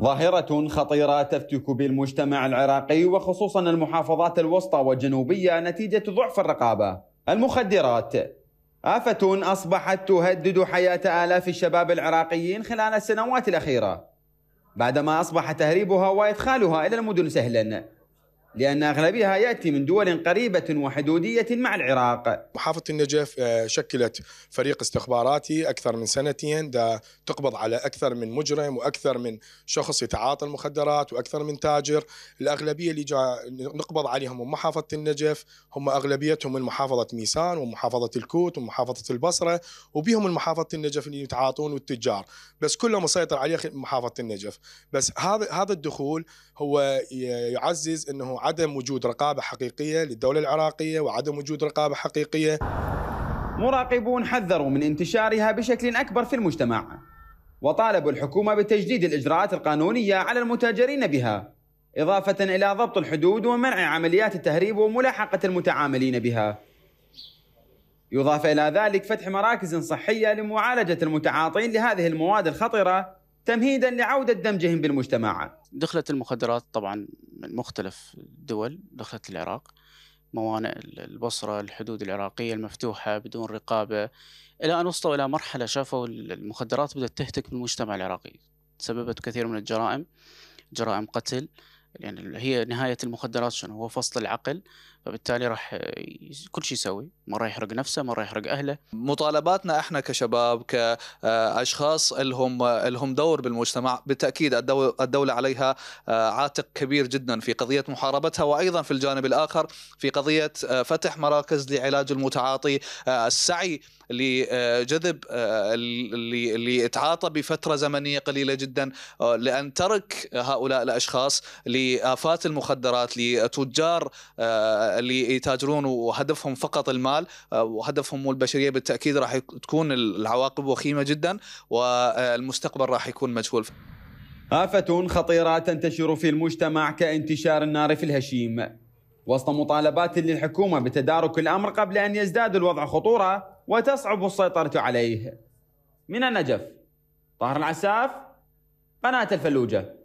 ظاهرة خطيرة تفتك بالمجتمع العراقي وخصوصا المحافظات الوسطى والجنوبية نتيجة ضعف الرقابة المخدرات آفة أصبحت تهدد حياة آلاف الشباب العراقيين خلال السنوات الأخيرة بعدما أصبح تهريبها وإدخالها إلى المدن سهلاً لأن أغلبها يأتي من دول قريبة وحدودية مع العراق محافظة النجف آه، شكلت فريق استخباراتي أكثر من سنتين دا تقبض على أكثر من مجرم وأكثر من شخص يتعاطى المخدرات وأكثر من تاجر الأغلبية اللي جا نقبض عليهم من محافظة النجف هم أغلبيتهم من محافظة ميسان ومحافظة الكوت ومحافظة البصرة وبهم محافظة النجف اللي يتعاطون والتجار بس كله مسيطر عليه محافظة النجف بس هذا هذا الدخول هو يعزز أنه وعدم وجود رقابة حقيقية للدولة العراقية وعدم وجود رقابة حقيقية مراقبون حذروا من انتشارها بشكل أكبر في المجتمع وطالبوا الحكومة بتجديد الإجراءات القانونية على المتاجرين بها إضافة إلى ضبط الحدود ومنع عمليات التهريب وملاحقة المتعاملين بها يضاف إلى ذلك فتح مراكز صحية لمعالجة المتعاطين لهذه المواد الخطرة تمهيدا لعوده دمجهم بالمجتمعات. دخلت المخدرات طبعا من مختلف الدول، دخلت العراق موانئ البصره، الحدود العراقيه المفتوحه بدون رقابه الى ان وصلوا الى مرحله شافوا المخدرات بدات تهتك بالمجتمع العراقي، تسببت كثير من الجرائم جرائم قتل يعني هي نهايه المخدرات شنو هو فصل العقل فبالتالي راح كل شيء يسوي مره يحرق نفسه مره يحرق اهله مطالباتنا احنا كشباب كاشخاص آه، لهم لهم دور بالمجتمع بالتاكيد الدوله عليها آه، عاتق كبير جدا في قضيه محاربتها وايضا في الجانب الاخر في قضيه آه، فتح مراكز لعلاج المتعاطي السعي لجذب اللي يتعاطى بفتره زمنيه قليله جدا لان ترك هؤلاء الاشخاص لافات المخدرات لتجار اللي يتاجرون وهدفهم فقط المال آه، وهدفهم والبشريه بالتاكيد راح تكون العواقب وخيمه جدا والمستقبل راح يكون مجهول آفة خطيرة تنتشر في المجتمع كانتشار النار في الهشيم وسط مطالبات للحكومة بتدارك الأمر قبل أن يزداد الوضع خطورة وتصعب السيطرة عليه من النجف طاهر العساف قناة الفلوجة